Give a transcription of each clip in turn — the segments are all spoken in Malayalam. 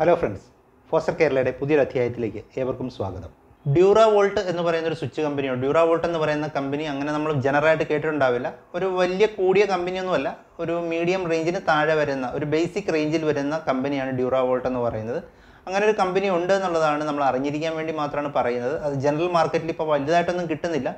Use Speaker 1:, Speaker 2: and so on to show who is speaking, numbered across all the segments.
Speaker 1: ഹലോ ഫ്രണ്ട്സ് ഫോസർ കേരളയുടെ പുതിയൊരു അധ്യായത്തിലേക്ക് ഏവർക്കും സ്വാഗതം ഡ്യൂറ വോൾട്ട് എന്ന് പറയുന്ന ഒരു സ്വിച്ച് കമ്പനിയാണ് ഡ്യൂറ വോൾട്ട് എന്ന് പറയുന്ന കമ്പനി അങ്ങനെ നമ്മൾ ജനറായിട്ട് കേട്ടിട്ടുണ്ടാവില്ല ഒരു വലിയ കൂടിയ കമ്പനിയൊന്നുമല്ല ഒരു മീഡിയം റേഞ്ചിന് താഴെ വരുന്ന ഒരു ബേസിക് റേഞ്ചിൽ വരുന്ന കമ്പനിയാണ് ഡ്യൂറ വോൾട്ട് എന്ന് പറയുന്നത് അങ്ങനെ ഒരു കമ്പനി ഉണ്ട് എന്നുള്ളതാണ് നമ്മൾ അറിഞ്ഞിരിക്കാൻ വേണ്ടി മാത്രമാണ് പറയുന്നത് അത് ജനറൽ മാർക്കറ്റിൽ ഇപ്പോൾ വലുതായിട്ടൊന്നും കിട്ടുന്നില്ല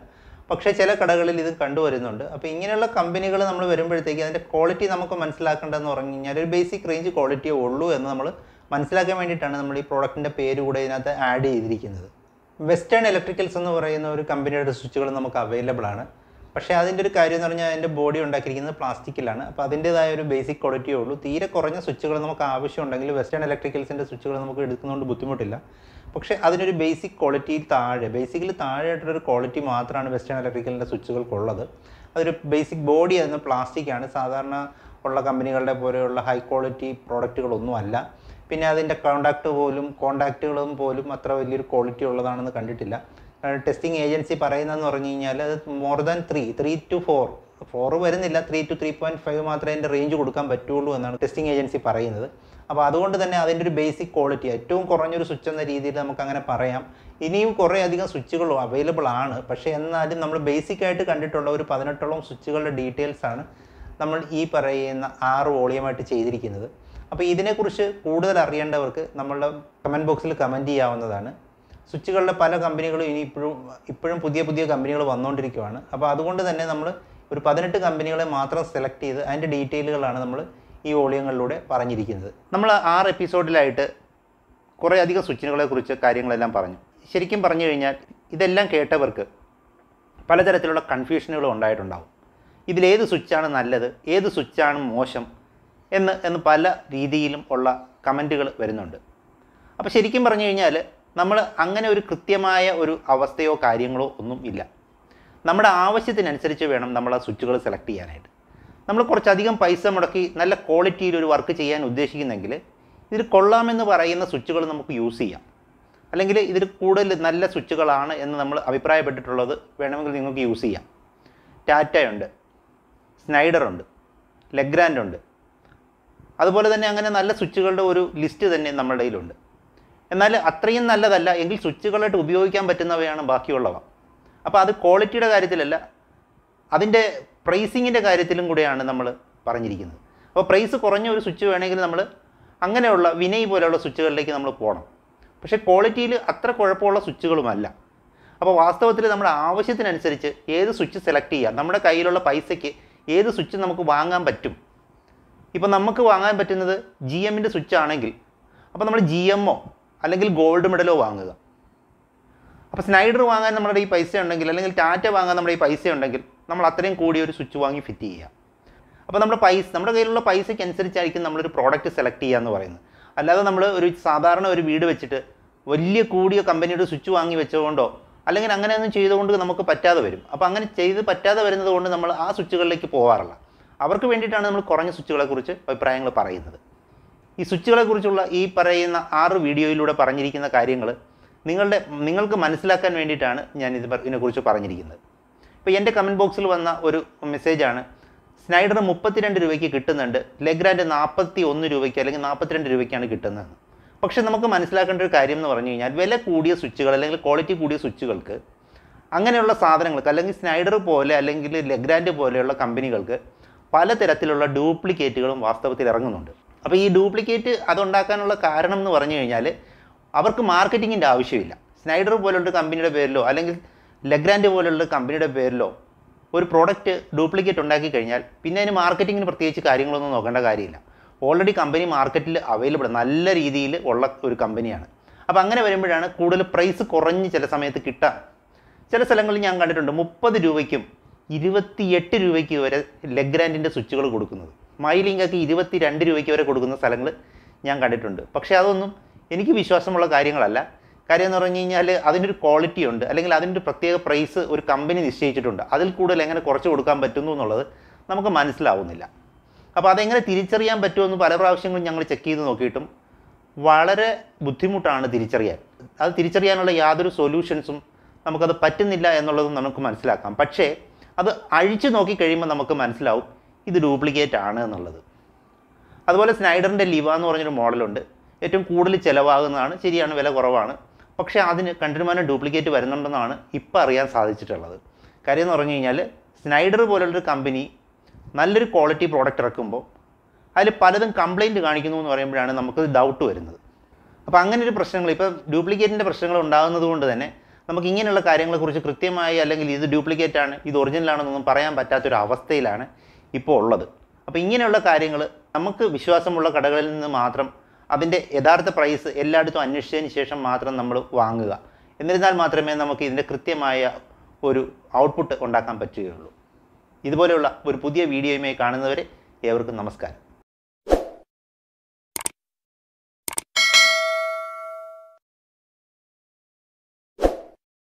Speaker 1: പക്ഷേ ചില കടകളിൽ ഇത് കണ്ടുവരുന്നുണ്ട് അപ്പോൾ ഇങ്ങനെയുള്ള കമ്പനികൾ നമ്മൾ വരുമ്പോഴത്തേക്ക് അതിൻ്റെ ക്വാളിറ്റി നമുക്ക് മനസ്സിലാക്കേണ്ടതെന്ന് പറഞ്ഞു കഴിഞ്ഞാൽ ഒരു ബേസിക് റേഞ്ച് ക്വാളിറ്റിയേ ഉള്ളൂ എന്ന് നമ്മൾ മനസ്സിലാക്കാൻ വേണ്ടിയിട്ടാണ് നമ്മൾ ഈ പ്രോഡക്റ്റിൻ്റെ പേര് കൂടെ ഇതിനകത്ത് ആഡ് ചെയ്തിരിക്കുന്നത് വെസ്റ്റേൺ ഇലക്ട്രിക്കൽസ് എന്ന് പറയുന്ന ഒരു കമ്പനിയുടെ സ്വിച്ചുകൾ നമുക്ക് അവൈലബിൾ ആണ് പക്ഷേ അതിൻ്റെ ഒരു കാര്യം എന്ന് പറഞ്ഞാൽ അതിൻ്റെ ബോഡി ഉണ്ടാക്കിയിരിക്കുന്നത് പ്ലാസ്റ്റിക്കിലാണ് അപ്പോൾ അതിൻ്റേതായ ഒരു ബേസിക് ക്വാളിറ്റിയേ ഉള്ളൂ തീരെ കുറഞ്ഞ സ്വിച്ചുകൾ നമുക്ക് ആവശ്യമുണ്ടെങ്കിൽ വെസ്റ്റേൺ ഇലക്ട്രിക്കൽസിൻ്റെ സ്വിച്ചുകൾ നമുക്ക് എടുക്കുന്നതുകൊണ്ട് ബുദ്ധിമുട്ടില്ല പക്ഷേ അതിനൊരു ബേസിക് ക്വാളിറ്റിയിൽ താഴെ ബേസിക്കൽ താഴെയായിട്ടുള്ളൊരു ക്വാളിറ്റി മാത്രമാണ് വെസ്റ്റേൺ ഇലക്ട്രിക്കലിൻ്റെ സ്വിച്ചുകൾക്കുള്ളത് അതൊരു ബേസിക് ബോഡി അതിന് പ്ലാസ്റ്റിക്കാണ് സാധാരണ ഉള്ള കമ്പനികളുടെ പോലെയുള്ള ഹൈ ക്വാളിറ്റി പ്രോഡക്റ്റുകളൊന്നും അല്ല പിന്നെ അതിൻ്റെ കോണ്ടാക്ട് പോലും കോണ്ടാക്റ്റുകളും പോലും അത്ര വലിയൊരു ക്വാളിറ്റി ഉള്ളതാണെന്ന് കണ്ടിട്ടില്ല ടെസ്റ്റിംഗ് ഏജൻസി പറയുന്നതെന്ന് പറഞ്ഞു കഴിഞ്ഞാൽ അത് more than three three to four four വരുന്നില്ല three to three point five മാത്രമേ അതിൻ്റെ റേഞ്ച് കൊടുക്കാൻ പറ്റുള്ളൂ എന്നാണ് ടെസ്റ്റിംഗ് ഏജൻസി പറയുന്നത് അപ്പോൾ അതുകൊണ്ട് തന്നെ അതിൻ്റെ ഒരു ബേസിക് ക്വാളിറ്റി ഏറ്റവും കുറഞ്ഞൊരു സ്വിച്ച് എന്ന രീതിയിൽ നമുക്ക് അങ്ങനെ പറയാം ഇനിയും കുറേ അധികം സ്വിച്ചുകൾ അവൈലബിൾ ആണ് പക്ഷേ എന്നാലും നമ്മൾ ബേസിക് ആയിട്ട് കണ്ടിട്ടുള്ള ഒരു പതിനെട്ടോളം സ്വിച്ചുകളുടെ ഡീറ്റെയിൽസ് ആണ് നമ്മൾ ഈ പറയുന്ന ആറ് വോളിയമായിട്ട് ചെയ്തിരിക്കുന്നത് അപ്പോൾ ഇതിനെക്കുറിച്ച് കൂടുതൽ അറിയേണ്ടവർക്ക് നമ്മളുടെ കമൻറ്റ് ബോക്സിൽ കമൻറ്റ് ചെയ്യാവുന്നതാണ് സ്വിച്ചുകളുടെ പല കമ്പനികളും ഇനി ഇപ്പോഴും ഇപ്പോഴും പുതിയ പുതിയ കമ്പനികൾ വന്നുകൊണ്ടിരിക്കുകയാണ് അപ്പോൾ അതുകൊണ്ട് തന്നെ നമ്മൾ ഒരു പതിനെട്ട് കമ്പനികളെ മാത്രം സെലക്ട് ചെയ്ത് അതിൻ്റെ ഡീറ്റെയിലുകളാണ് നമ്മൾ ഈ ഓളിയങ്ങളിലൂടെ പറഞ്ഞിരിക്കുന്നത് നമ്മൾ ആറ് എപ്പിസോഡിലായിട്ട് കുറേ അധികം സ്വിച്ചുകളെ കുറിച്ച് കാര്യങ്ങളെല്ലാം പറഞ്ഞു ശരിക്കും പറഞ്ഞു കഴിഞ്ഞാൽ ഇതെല്ലാം കേട്ടവർക്ക് പലതരത്തിലുള്ള കൺഫ്യൂഷനുകൾ ഉണ്ടായിട്ടുണ്ടാവും ഇതിലേത് സ്വിച്ചാണ് നല്ലത് ഏത് സ്വിച്ചാണ് മോശം എന്ന് എന്ന് പല രീതിയിലും ഉള്ള കമൻറ്റുകൾ വരുന്നുണ്ട് അപ്പോൾ ശരിക്കും പറഞ്ഞു കഴിഞ്ഞാൽ നമ്മൾ അങ്ങനെ ഒരു കൃത്യമായ ഒരു അവസ്ഥയോ കാര്യങ്ങളോ ഒന്നും ഇല്ല നമ്മുടെ ആവശ്യത്തിനനുസരിച്ച് വേണം നമ്മൾ ആ സ്വിച്ചുകൾ സെലക്ട് ചെയ്യാനായിട്ട് നമ്മൾ കുറച്ചധികം പൈസ മുടക്കി നല്ല ക്വാളിറ്റിയിൽ ഒരു വർക്ക് ചെയ്യാൻ ഉദ്ദേശിക്കുന്നെങ്കിൽ ഇതിൽ കൊള്ളാമെന്ന് പറയുന്ന സ്വിച്ചുകൾ നമുക്ക് യൂസ് ചെയ്യാം അല്ലെങ്കിൽ ഇതിൽ കൂടുതൽ നല്ല സ്വിച്ചുകളാണ് എന്ന് നമ്മൾ അഭിപ്രായപ്പെട്ടിട്ടുള്ളത് വേണമെങ്കിൽ നിങ്ങൾക്ക് യൂസ് ചെയ്യാം ടാറ്റയുണ്ട് സ്നൈഡറുണ്ട് ലെഗ്രാൻഡുണ്ട് അതുപോലെ തന്നെ അങ്ങനെ നല്ല സ്വിച്ചുകളുടെ ഒരു ലിസ്റ്റ് തന്നെ നമ്മുടെ കയ്യിലുണ്ട് എന്നാൽ അത്രയും നല്ലതല്ല എങ്കിൽ സ്വിച്ചുകളായിട്ട് ഉപയോഗിക്കാൻ പറ്റുന്നവയാണ് ബാക്കിയുള്ളവ അപ്പോൾ അത് ക്വാളിറ്റിയുടെ കാര്യത്തിലല്ല അതിൻ്റെ പ്രൈസിങ്ങിൻ്റെ കാര്യത്തിലും കൂടെയാണ് നമ്മൾ പറഞ്ഞിരിക്കുന്നത് അപ്പോൾ പ്രൈസ് കുറഞ്ഞ ഒരു സ്വിച്ച് വേണമെങ്കിൽ നമ്മൾ അങ്ങനെയുള്ള വിനയ് പോലെയുള്ള സ്വിച്ചുകളിലേക്ക് നമ്മൾ പോകണം പക്ഷേ ക്വാളിറ്റിയിൽ അത്ര കുഴപ്പമുള്ള സ്വിച്ചുകളുമല്ല അപ്പോൾ വാസ്തവത്തിൽ നമ്മുടെ ആവശ്യത്തിനനുസരിച്ച് ഏത് സ്വിച്ച് സെലക്ട് ചെയ്യാം നമ്മുടെ കയ്യിലുള്ള പൈസയ്ക്ക് ഏത് സ്വിച്ച് നമുക്ക് വാങ്ങാൻ പറ്റും ഇപ്പോൾ നമുക്ക് വാങ്ങാൻ പറ്റുന്നത് ജി എമ്മിൻ്റെ സ്വിച്ച് ആണെങ്കിൽ അപ്പോൾ നമ്മൾ ജി എമ്മോ അല്ലെങ്കിൽ ഗോൾഡ് മെഡലോ വാങ്ങുക അപ്പോൾ സ്നൈഡർ വാങ്ങാൻ നമ്മുടെ ഈ പൈസ ഉണ്ടെങ്കിൽ അല്ലെങ്കിൽ ടാറ്റ വാങ്ങാൻ നമ്മുടെ ഈ പൈസ ഉണ്ടെങ്കിൽ നമ്മൾ അത്രയും കൂടി ഒരു സ്വിച്ച് വാങ്ങി ഫിറ്റ് ചെയ്യുക അപ്പോൾ നമ്മുടെ പൈസ നമ്മുടെ കയ്യിലുള്ള പൈസയ്ക്ക് അനുസരിച്ചായിരിക്കും നമ്മളൊരു പ്രോഡക്റ്റ് സെലക്ട് ചെയ്യുക എന്ന് പറയുന്നത് അല്ലാതെ നമ്മൾ ഒരു സാധാരണ ഒരു വീട് വെച്ചിട്ട് വലിയ കൂടിയ കമ്പനിയുടെ സ്വിച്ച് വാങ്ങി വെച്ചതുകൊണ്ടോ അല്ലെങ്കിൽ അങ്ങനെയൊന്നും ചെയ്തുകൊണ്ട് നമുക്ക് പറ്റാതെ വരും അപ്പോൾ അങ്ങനെ ചെയ്ത് പറ്റാതെ വരുന്നത് കൊണ്ട് നമ്മൾ ആ സ്വിച്ചുകളിലേക്ക് പോകാറില്ല അവർക്ക് വേണ്ടിയിട്ടാണ് നമ്മൾ കുറഞ്ഞ സ്വിച്ചുകളെക്കുറിച്ച് അഭിപ്രായങ്ങൾ പറയുന്നത് ഈ സ്വിച്ചുകളെക്കുറിച്ചുള്ള ഈ പറയുന്ന ആറ് വീഡിയോയിലൂടെ പറഞ്ഞിരിക്കുന്ന കാര്യങ്ങൾ നിങ്ങളുടെ നിങ്ങൾക്ക് മനസ്സിലാക്കാൻ വേണ്ടിയിട്ടാണ് ഞാൻ ഇത് ഇതിനെക്കുറിച്ച് പറഞ്ഞിരിക്കുന്നത് ഇപ്പോൾ എൻ്റെ കമൻറ്റ് ബോക്സിൽ വന്ന ഒരു മെസ്സേജാണ് സ്നൈഡർ മുപ്പത്തിരണ്ട് രൂപയ്ക്ക് കിട്ടുന്നുണ്ട് ലെഗ്രാൻഡ് നാൽപ്പത്തി ഒന്ന് രൂപയ്ക്ക് അല്ലെങ്കിൽ നാൽപ്പത്തിരണ്ട് രൂപയ്ക്കാണ് കിട്ടുന്നത് പക്ഷേ നമുക്ക് മനസ്സിലാക്കേണ്ട ഒരു കാര്യം എന്ന് പറഞ്ഞു കഴിഞ്ഞാൽ വില കൂടിയ സ്വിച്ചുകൾ അല്ലെങ്കിൽ ക്വാളിറ്റി കൂടിയ സ്വിച്ചുകൾക്ക് അങ്ങനെയുള്ള സാധനങ്ങൾക്ക് അല്ലെങ്കിൽ സ്നൈഡർ പോലെ അല്ലെങ്കിൽ ലെഗ്രാൻഡ് പോലെയുള്ള കമ്പനികൾക്ക് പലതരത്തിലുള്ള ഡ്യൂപ്ലിക്കേറ്റുകളും വാസ്തവത്തിൽ ഇറങ്ങുന്നുണ്ട് അപ്പോൾ ഈ ഡ്യൂപ്ലിക്കേറ്റ് അതുണ്ടാക്കാനുള്ള കാരണം എന്ന് പറഞ്ഞു കഴിഞ്ഞാൽ അവർക്ക് മാർക്കറ്റിങ്ങിൻ്റെ ആവശ്യമില്ല സ്നൈഡർ പോലുള്ള കമ്പനിയുടെ പേരിലോ അല്ലെങ്കിൽ ലഗ്രാൻഡ് പോലുള്ള കമ്പനിയുടെ പേരിലോ ഒരു പ്രോഡക്റ്റ് ഡ്യൂപ്ലിക്കേറ്റ് ഉണ്ടാക്കി കഴിഞ്ഞാൽ പിന്നെ അതിന് മാർക്കറ്റിങ്ങിന് പ്രത്യേകിച്ച് കാര്യങ്ങളൊന്നും നോക്കേണ്ട കാര്യമില്ല ഓൾറെഡി കമ്പനി മാർക്കറ്റിൽ അവൈലബിൾ നല്ല രീതിയിൽ ഉള്ള ഒരു കമ്പനിയാണ് അപ്പോൾ അങ്ങനെ വരുമ്പോഴാണ് കൂടുതൽ പ്രൈസ് കുറഞ്ഞ് ചില സമയത്ത് കിട്ടാൻ ചില സ്ഥലങ്ങളിൽ ഞാൻ കണ്ടിട്ടുണ്ട് മുപ്പത് രൂപയ്ക്കും ഇരുപത്തിയെട്ട് രൂപയ്ക്ക് വരെ ലെഗ്രാൻഡിൻ്റെ സ്വിച്ചുകൾ കൊടുക്കുന്നത് മൈലിങ്കൊക്കെ ഇരുപത്തി രണ്ട് രൂപയ്ക്ക് വരെ കൊടുക്കുന്ന സ്ഥലങ്ങൾ ഞാൻ കണ്ടിട്ടുണ്ട് പക്ഷേ അതൊന്നും എനിക്ക് വിശ്വാസമുള്ള കാര്യങ്ങളല്ല കാര്യം എന്ന് പറഞ്ഞു കഴിഞ്ഞാൽ അതിനൊരു ക്വാളിറ്റി ഉണ്ട് അല്ലെങ്കിൽ ഒരു പ്രത്യേക പ്രൈസ് ഒരു കമ്പനി നിശ്ചയിച്ചിട്ടുണ്ട് അതിൽ കൂടുതൽ എങ്ങനെ കുറച്ച് കൊടുക്കാൻ പറ്റുന്നു എന്നുള്ളത് നമുക്ക് മനസ്സിലാവുന്നില്ല അപ്പോൾ അതെങ്ങനെ തിരിച്ചറിയാൻ പറ്റുമെന്ന് പല പ്രാവശ്യങ്ങളും ഞങ്ങൾ ചെക്ക് ചെയ്ത് നോക്കിയിട്ടും വളരെ ബുദ്ധിമുട്ടാണ് തിരിച്ചറിയാൻ അത് തിരിച്ചറിയാനുള്ള യാതൊരു സൊല്യൂഷൻസും നമുക്കത് പറ്റുന്നില്ല എന്നുള്ളതും നമുക്ക് മനസ്സിലാക്കാം പക്ഷേ അത് അഴിച്ചു നോക്കി കഴിയുമ്പോൾ നമുക്ക് മനസ്സിലാവും ഇത് ഡ്യൂപ്ലിക്കേറ്റ് ആണ് എന്നുള്ളത് അതുപോലെ സ്നൈഡറിൻ്റെ ലിവ എന്ന് പറഞ്ഞൊരു മോഡലുണ്ട് ഏറ്റവും കൂടുതൽ ചിലവാകുന്നതാണ് ശരിയാണ് വില കുറവാണ് പക്ഷേ അതിന് കണ്ടിന്യൂമാനം ഡ്യൂപ്ലിക്കേറ്റ് വരുന്നുണ്ടെന്നാണ് ഇപ്പോൾ അറിയാൻ സാധിച്ചിട്ടുള്ളത് കാര്യം എന്ന് പറഞ്ഞു കഴിഞ്ഞാൽ സ്നൈഡർ പോലുള്ളൊരു കമ്പനി നല്ലൊരു ക്വാളിറ്റി പ്രോഡക്റ്റ് ഇറക്കുമ്പോൾ അതിൽ പലതും കംപ്ലയിൻറ്റ് കാണിക്കുന്നു എന്ന് പറയുമ്പോഴാണ് നമുക്ക് ഡൗട്ട് വരുന്നത് അപ്പോൾ അങ്ങനെ ഒരു പ്രശ്നങ്ങൾ ഇപ്പോൾ ഡ്യൂപ്ലിക്കേറ്റിൻ്റെ പ്രശ്നങ്ങൾ ഉണ്ടാകുന്നത് കൊണ്ട് തന്നെ നമുക്ക് ഇങ്ങനെയുള്ള കാര്യങ്ങളെക്കുറിച്ച് കൃത്യമായി അല്ലെങ്കിൽ ഇത് ഡ്യൂപ്ലിക്കേറ്റ് ആണ് ഇത് ഒറിജിനൽ ആണെന്നൊന്നും പറയാൻ പറ്റാത്തൊരു അവസ്ഥയിലാണ് ഇപ്പോൾ ഉള്ളത് അപ്പോൾ ഇങ്ങനെയുള്ള കാര്യങ്ങൾ നമുക്ക് വിശ്വാസമുള്ള കടകളിൽ നിന്ന് മാത്രം അതിൻ്റെ യഥാർത്ഥ പ്രൈസ് എല്ലായിടത്തും അന്വേഷിച്ചതിന് ശേഷം മാത്രം നമ്മൾ വാങ്ങുക എന്നിരുന്നാൽ മാത്രമേ നമുക്ക് ഇതിൻ്റെ കൃത്യമായ ഒരു ഔട്ട്പുട്ട് ഉണ്ടാക്കാൻ പറ്റുകയുള്ളൂ ഇതുപോലെയുള്ള ഒരു പുതിയ വീഡിയോയുമായി കാണുന്നവരെ ഏവർക്കും നമസ്കാരം